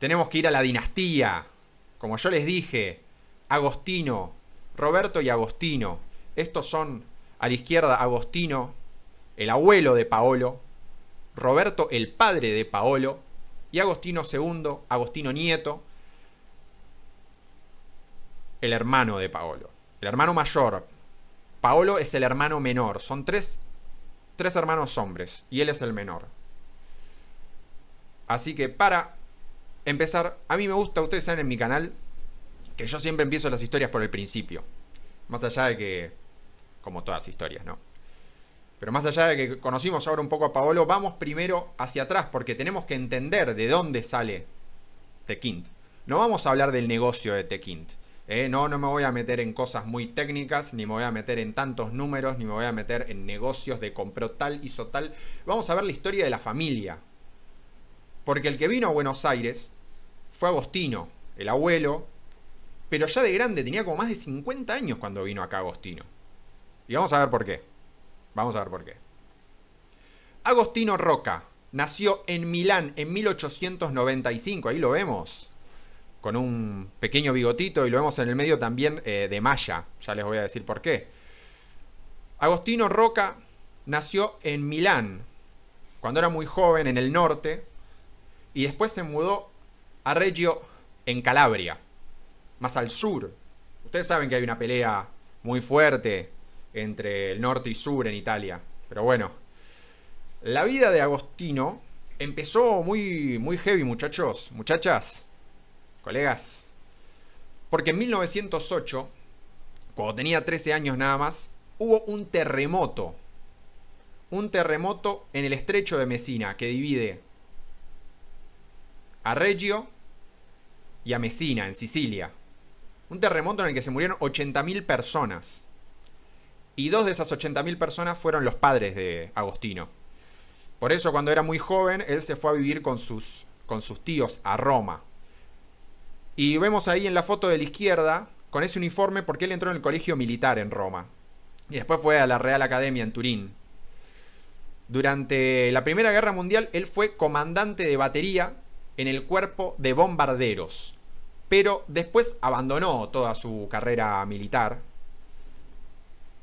tenemos que ir a la dinastía. Como yo les dije, Agostino, Roberto y Agostino. Estos son a la izquierda Agostino, el abuelo de Paolo, Roberto el padre de Paolo y Agostino II, Agostino nieto, el hermano de Paolo, el hermano mayor. Paolo es el hermano menor, son tres, tres hermanos hombres y él es el menor. Así que para empezar. A mí me gusta, ustedes saben en mi canal, que yo siempre empiezo las historias por el principio. Más allá de que. Como todas historias, ¿no? Pero más allá de que conocimos ahora un poco a Paolo, vamos primero hacia atrás, porque tenemos que entender de dónde sale Tequint. No vamos a hablar del negocio de Tequint. Eh, no, no me voy a meter en cosas muy técnicas, ni me voy a meter en tantos números, ni me voy a meter en negocios de compró tal, hizo tal. Vamos a ver la historia de la familia. Porque el que vino a Buenos Aires fue Agostino, el abuelo, pero ya de grande, tenía como más de 50 años cuando vino acá Agostino. Y vamos a ver por qué. Vamos a ver por qué. Agostino Roca nació en Milán en 1895, ahí lo vemos, con un pequeño bigotito y lo vemos en el medio también eh, de malla, ya les voy a decir por qué. Agostino Roca nació en Milán, cuando era muy joven, en el norte, y después se mudó a Reggio en Calabria, más al sur. Ustedes saben que hay una pelea muy fuerte entre el norte y sur en Italia, pero bueno. La vida de Agostino empezó muy, muy heavy, muchachos, muchachas, colegas. Porque en 1908, cuando tenía 13 años nada más, hubo un terremoto. Un terremoto en el estrecho de Messina que divide a Reggio y a Messina, en Sicilia. Un terremoto en el que se murieron 80.000 personas. Y dos de esas 80.000 personas fueron los padres de Agostino. Por eso cuando era muy joven, él se fue a vivir con sus, con sus tíos a Roma. Y vemos ahí en la foto de la izquierda, con ese uniforme, porque él entró en el colegio militar en Roma. Y después fue a la Real Academia en Turín. Durante la Primera Guerra Mundial, él fue comandante de batería en el cuerpo de bombarderos, pero después abandonó toda su carrera militar,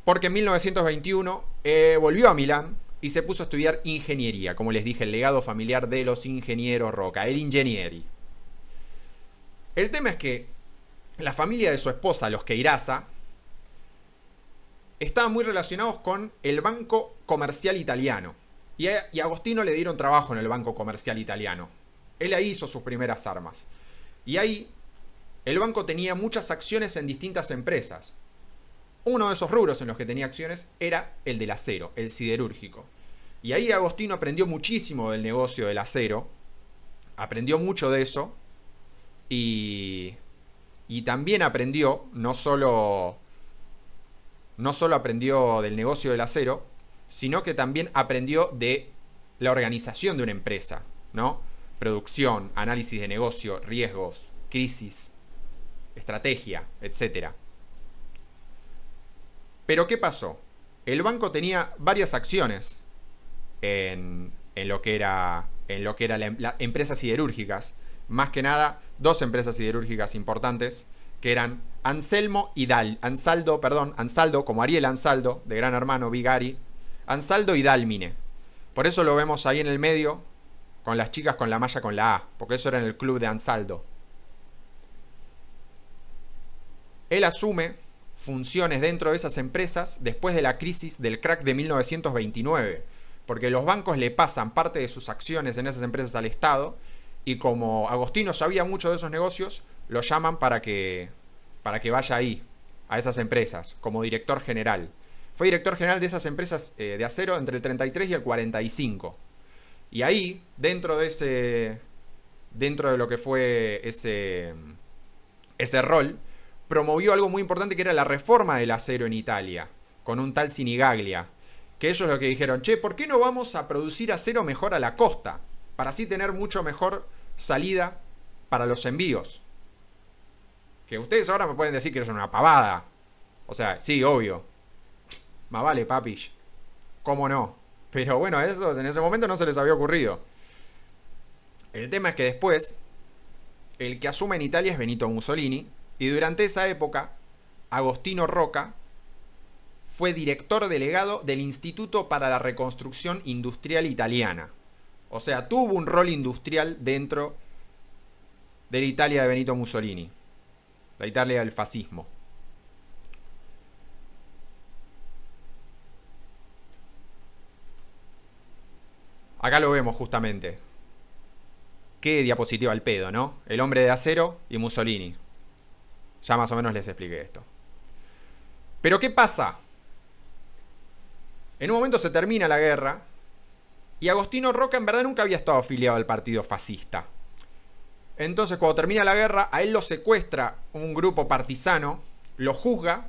porque en 1921 eh, volvió a Milán y se puso a estudiar ingeniería, como les dije, el legado familiar de los ingenieros Roca, el ingenieri. El tema es que la familia de su esposa, los Queiraza, estaban muy relacionados con el Banco Comercial Italiano. Y, Agostino le dieron trabajo en el Banco Comercial Italiano. Él ahí hizo sus primeras armas. Y ahí el banco tenía muchas acciones en distintas empresas. Uno de esos rubros en los que tenía acciones era el del acero, el siderúrgico. Y ahí Agostino aprendió muchísimo del negocio del acero, aprendió mucho de eso y, también aprendió, no solo, no solo aprendió del negocio del acero, sino que también aprendió de la organización de una empresa, ¿no? producción, análisis de negocio, riesgos, crisis, estrategia, etc. Pero ¿qué pasó? El banco tenía varias acciones en, lo que era, en lo que era empresas siderúrgicas. Más que nada, dos empresas siderúrgicas importantes que eran Anselmo y Ansaldo, perdón, Ansaldo, como Ariel Ansaldo, de Gran Hermano Bigari. Ansaldo y Dalmine. Por eso lo vemos ahí en el medio, con las chicas con la malla con la A, porque eso era en el club de Ansaldo. Él asume funciones dentro de esas empresas después de la crisis del crack de 1929, porque los bancos le pasan parte de sus acciones en esas empresas al Estado y como Agostino sabía mucho de esos negocios, lo llaman para que para que vaya ahí a esas empresas como director general. Fue director general de esas empresas eh, de acero entre el 33 y el 45. Y ahí, dentro de ese. Dentro de lo que fue ese. Ese rol, promovió algo muy importante que era la reforma del acero en Italia, con un tal Sinigaglia. Que ellos lo que dijeron, che, ¿por qué no vamos a producir acero mejor a la costa? Para así tener mucho mejor salida para los envíos. Que ustedes ahora me pueden decir que es una pavada. O sea, sí, obvio. Más vale, papi. ¿Cómo no? Pero bueno, en ese momento no se les había ocurrido. El tema es que después, el que asume en Italia es Benito Mussolini, y durante esa época, Agostino Roca fue director delegado del Instituto para la Reconstrucción Industrial Italiana. O sea, tuvo un rol industrial dentro de la Italia de Benito Mussolini, la Italia del fascismo. Acá lo vemos justamente. Qué diapositiva al pedo, ¿no? El hombre de acero y Mussolini. Ya más o menos les expliqué esto. Pero ¿qué pasa? En un momento se termina la guerra y Agostino Roca en verdad nunca había estado afiliado al partido fascista. Entonces cuando termina la guerra a él lo secuestra un grupo partisano, lo juzga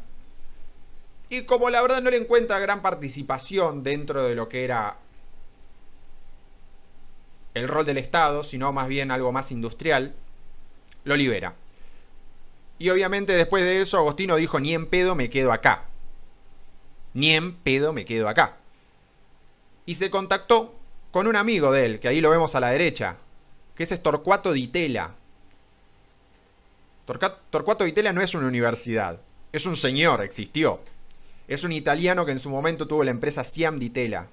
y como la verdad no le encuentra gran participación dentro de lo que era el rol del Estado, sino más bien algo más industrial, lo libera. Y obviamente después de eso Agostino dijo, ni en pedo me quedo acá. Ni en pedo me quedo acá. Y se contactó con un amigo de él, que ahí lo vemos a la derecha, que es Torcuato Di Tela. Torcuato Di Tela no es una universidad, es un señor, existió. Es un italiano que en su momento tuvo la empresa Siam Di Tela,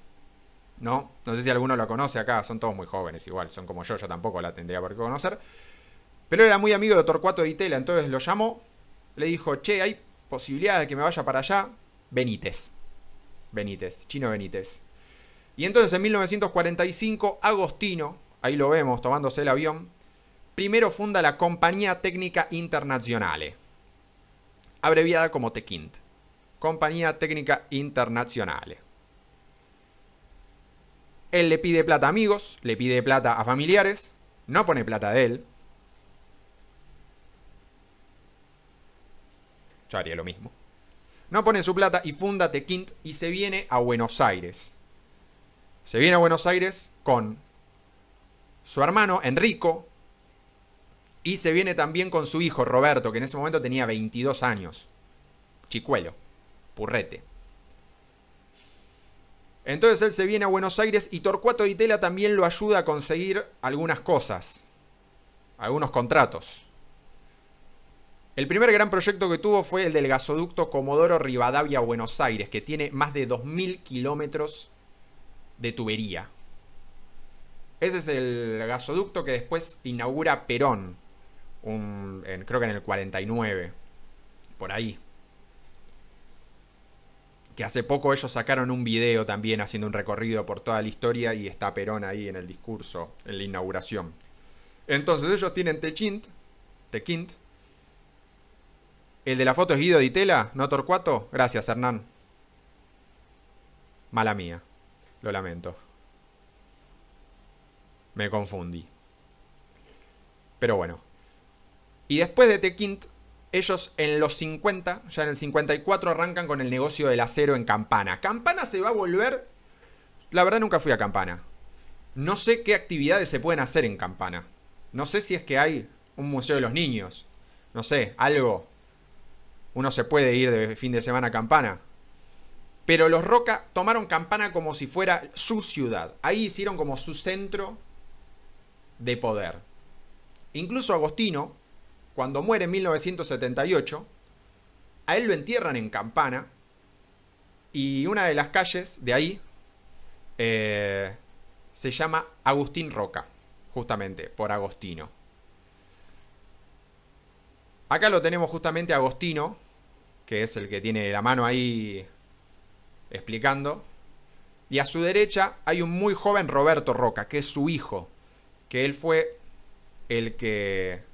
¿no? No sé si alguno lo conoce acá, son todos muy jóvenes igual, son como yo, yo tampoco la tendría por qué conocer. Pero era muy amigo de Torcuato de Itela, entonces lo llamó, le dijo, che, hay posibilidad de que me vaya para allá, Benítez. Benítez, Chino Benítez. Y entonces en 1945, Agostino, ahí lo vemos tomándose el avión, primero funda la Compañía Técnica Internazionale, abreviada como TEQUINT. Compañía Técnica Internazionale. Él le pide plata a amigos, le pide plata a familiares, no pone plata de él. Yo haría lo mismo. No pone su plata y funda Tequint y se viene a Buenos Aires. Se viene a Buenos Aires con su hermano Enrico y se viene también con su hijo Roberto, que en ese momento tenía 22 años. Chicuelo, purrete. Entonces él se viene a Buenos Aires y Torcuato y Tela también lo ayuda a conseguir algunas cosas, algunos contratos. El primer gran proyecto que tuvo fue el del gasoducto Comodoro Rivadavia-Buenos Aires, que tiene más de 2.000 kilómetros de tubería. Ese es el gasoducto que después inaugura Perón, creo que en el 49, por ahí que hace poco ellos sacaron un video también haciendo un recorrido por toda la historia y está Perón ahí en el discurso, en la inauguración. Entonces ellos tienen Techint, Tequint. El de la foto es Guido Tela, no Torcuato. Gracias, Hernán. Mala mía, lo lamento. Me confundí. Pero bueno. Y después de Tequint ellos en los 50, ya en el 54 arrancan con el negocio del acero en Campana. Campana se va a volver... La verdad nunca fui a Campana. No sé qué actividades se pueden hacer en Campana. No sé si es que hay un museo de los niños. No sé, algo. Uno se puede ir de fin de semana a Campana. Pero los Roca tomaron Campana como si fuera su ciudad. Ahí hicieron como su centro de poder. Incluso Agostino, cuando muere en 1978, a él lo entierran en Campana y una de las calles de ahí eh, se llama Agustín Roca, justamente por Agostino. Acá lo tenemos justamente Agostino, que es el que tiene la mano ahí explicando. Y a su derecha hay un muy joven Roberto Roca, que es su hijo, que él fue el que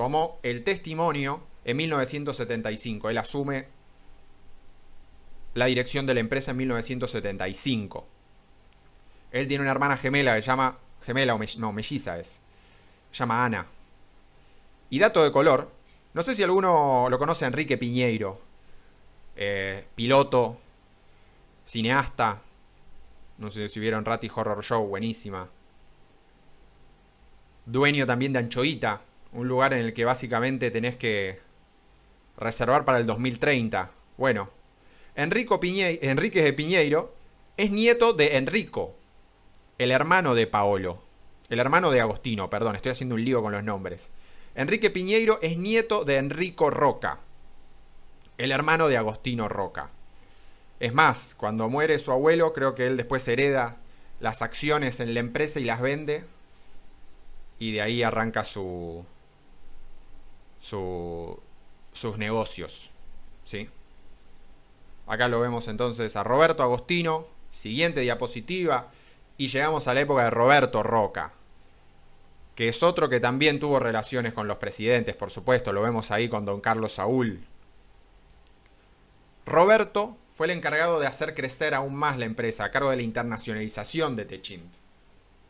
tomó el testimonio en 1975. Él asume la dirección de la empresa en 1975. Él tiene una hermana gemela que llama. Gemela o no, melliza es. Llama Ana. Y dato de color. No sé si alguno lo conoce Enrique Piñeiro. Eh, piloto. Cineasta. No sé si vieron Ratty Horror Show, buenísima. Dueño también de Anchoita. Un lugar en el que básicamente tenés que reservar para el 2030. Bueno, Enrico Piñe Enrique de Piñeiro es nieto de Enrico, el hermano de Paolo. El hermano de Agostino, perdón, estoy haciendo un lío con los nombres. Enrique Piñeiro es nieto de Enrico Roca, el hermano de Agostino Roca. Es más, cuando muere su abuelo, creo que él después hereda las acciones en la empresa y las vende. Y de ahí arranca su, sus negocios. ¿sí? Acá lo vemos entonces a Roberto Agostino, siguiente diapositiva, y llegamos a la época de Roberto Roca, que es otro que también tuvo relaciones con los presidentes, por supuesto, lo vemos ahí con don Carlos Saúl. Roberto fue el encargado de hacer crecer aún más la empresa a cargo de la internacionalización de Techint.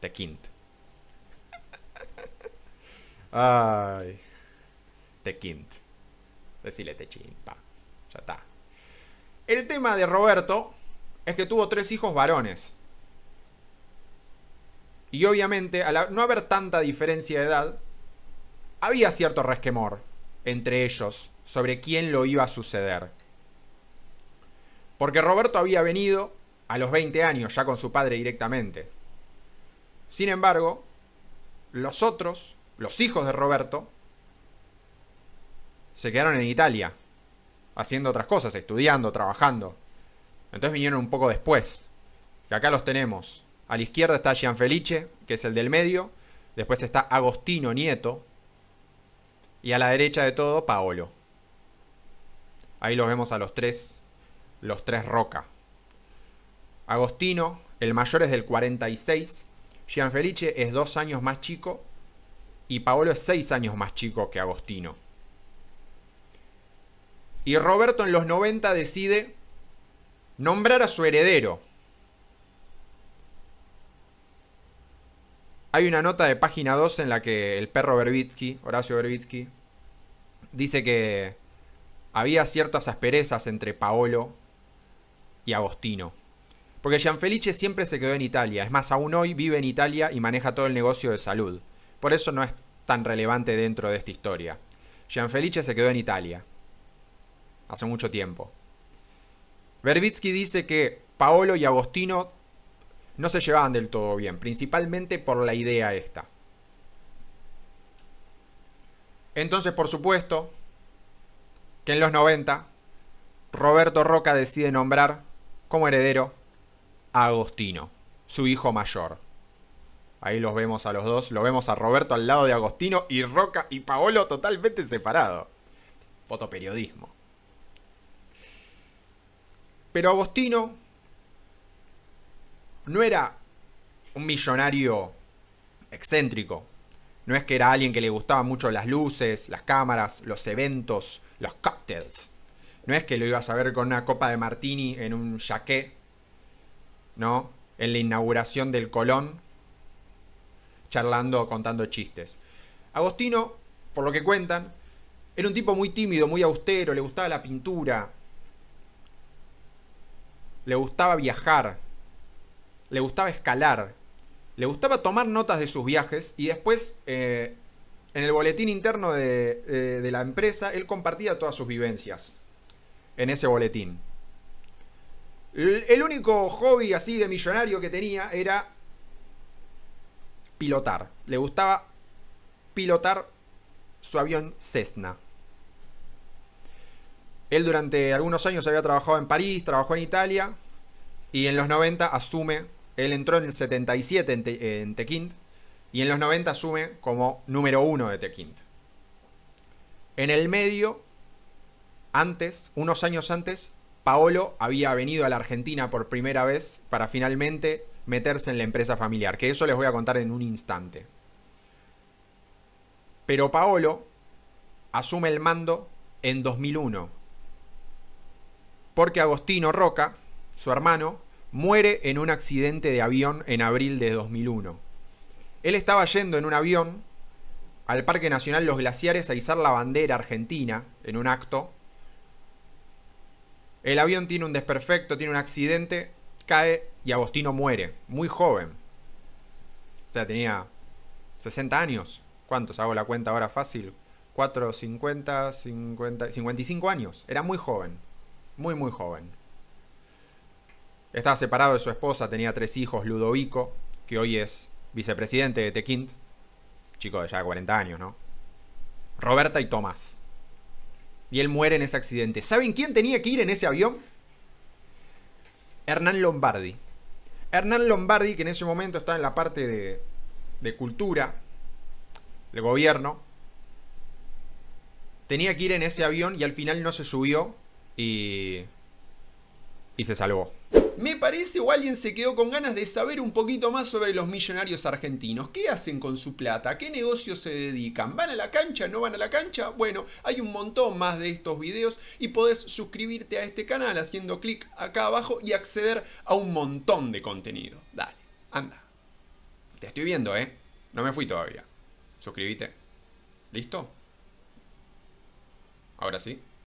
Tequint. Ay. Tequint. Decirle Techint, pa. Ya está. El tema de Roberto es que tuvo tres hijos varones. Y obviamente, al no haber tanta diferencia de edad, había cierto resquemor entre ellos sobre quién lo iba a suceder. Porque Roberto había venido a los 20 años ya con su padre directamente. Sin embargo, los otros, los hijos de Roberto, se quedaron en Italia, haciendo otras cosas, estudiando, trabajando. Entonces vinieron un poco después. Que acá los tenemos. A la izquierda está Gianfelice, que es el del medio. Después está Agostino Nieto. Y a la derecha de todo, Paolo. Ahí los vemos a los tres. Los tres Roca. Agostino, el mayor es del 46. Gianfelice es dos años más chico. Y Paolo es seis años más chico que Agostino. Y Roberto en los 90 decide nombrar a su heredero. Hay una nota de página 2 en la que el perro Berbitsky, Horacio Berbitsky, dice que había ciertas asperezas entre Paolo y Agostino. Porque Gianfelice siempre se quedó en Italia. Es más, aún hoy vive en Italia y maneja todo el negocio de salud. Por eso no es tan relevante dentro de esta historia. Gianfelice se quedó en Italia hace mucho tiempo. Verbitsky dice que Paolo y Agostino no se llevaban del todo bien, principalmente por la idea esta. Entonces, por supuesto, que en los 90, Roberto Roca decide nombrar como heredero a Agostino, su hijo mayor. Ahí los vemos a los dos, lo vemos a Roberto al lado de Agostino y Roca y Paolo totalmente separados. Fotoperiodismo. Pero Agostino no era un millonario excéntrico. No es que era alguien que le gustaban mucho las luces, las cámaras, los eventos, los cócteles. No es que lo ibas a ver con una copa de martini en un jaqué, ¿no? En la inauguración del Colón, charlando, contando chistes. Agostino, por lo que cuentan, era un tipo muy tímido, muy austero, le gustaba la pintura, le gustaba viajar, le gustaba escalar, le gustaba tomar notas de sus viajes y después eh, en el boletín interno de, eh, de la empresa él compartía todas sus vivencias en ese boletín. El único hobby así de millonario que tenía era pilotar. Le gustaba pilotar su avión Cessna. Él durante algunos años había trabajado en París, trabajó en Italia y en los 90 asume, él entró en el 77 en, Tekint y en los 90 asume como número uno de Tekint. En el medio, antes, unos años antes, Paolo había venido a la Argentina por primera vez para finalmente meterse en la empresa familiar, que eso les voy a contar en un instante. Pero Paolo asume el mando en 2001 porque Agostino Roca, su hermano, muere en un accidente de avión en abril de 2001. Él estaba yendo en un avión al Parque Nacional Los Glaciares a izar la bandera argentina en un acto. El avión tiene un desperfecto, tiene un accidente, cae y Agostino muere, muy joven. O sea, tenía 60 años. ¿Cuántos? Hago la cuenta ahora fácil. 4, 50, 50, 55 años. Era muy joven muy muy joven. Estaba separado de su esposa, tenía tres hijos, Ludovico, que hoy es vicepresidente de Tequint, chico de ya 40 años, ¿no? Roberta y Tomás. Y él muere en ese accidente. ¿Saben quién tenía que ir en ese avión? Hernán Lombardi. Hernán Lombardi, que en ese momento estaba en la parte de, de cultura, De gobierno, tenía que ir en ese avión y al final no se subió y, y se salvó. Me parece o alguien se quedó con ganas de saber un poquito más sobre los millonarios argentinos. ¿Qué hacen con su plata? ¿Qué negocios se dedican? ¿Van a la cancha? ¿No van a la cancha? Bueno, hay un montón más de estos videos y podés suscribirte a este canal haciendo clic acá abajo y acceder a un montón de contenido. Dale, anda. Te estoy viendo, ¿eh? No me fui todavía. Suscríbete. ¿Listo? Ahora sí.